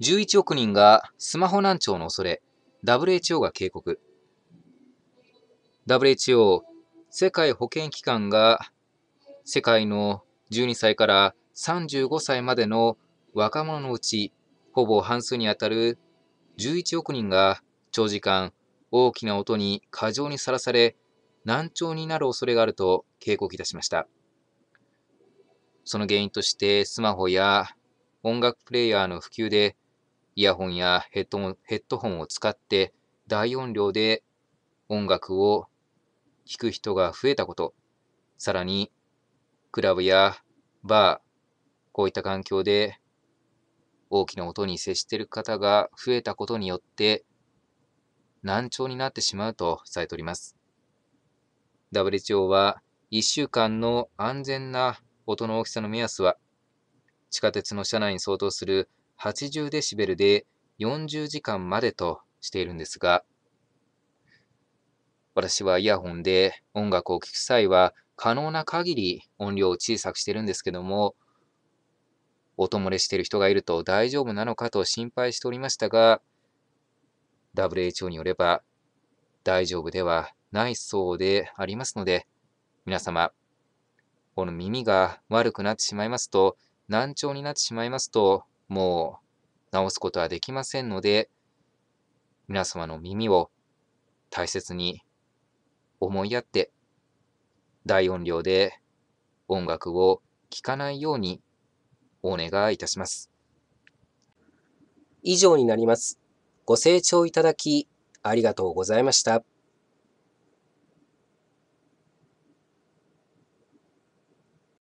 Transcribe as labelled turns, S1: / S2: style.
S1: 11億人がスマホ難聴の恐れ、WHO が警告。WHO、世界保健機関が世界の12歳から35歳までの若者のうち、ほぼ半数にあたる11億人が長時間大きな音に過剰にさらされ、難聴になる恐れがあると警告いたしました。その原因としてスマホや音楽プレイヤーの普及でイヤホンやヘッドヘッドホンを使って大音量で音楽を聴く人が増えたこと、さらにクラブやバー、こういった環境で大きな音に接している方が増えたことによって難聴になってしまうとされております。WHO は1週間の安全な音の大きさの目安は地下鉄の車内に相当する80デシベルで40時間までとしているんですが、私はイヤホンで音楽を聴く際は可能な限り音量を小さくしてるんですけども、音漏れしている人がいると大丈夫なのかと心配しておりましたが、WHO によれば大丈夫ではないそうでありますので、皆様、この耳が悪くなってしまいますと、難聴になってしまいますと、もう直すことはできませんので、皆様の耳を大切に思いやって、大音量で音楽を聴かないようにお願いいたします。
S2: 以上になります。ご清聴いただきありがとうござい
S1: ました。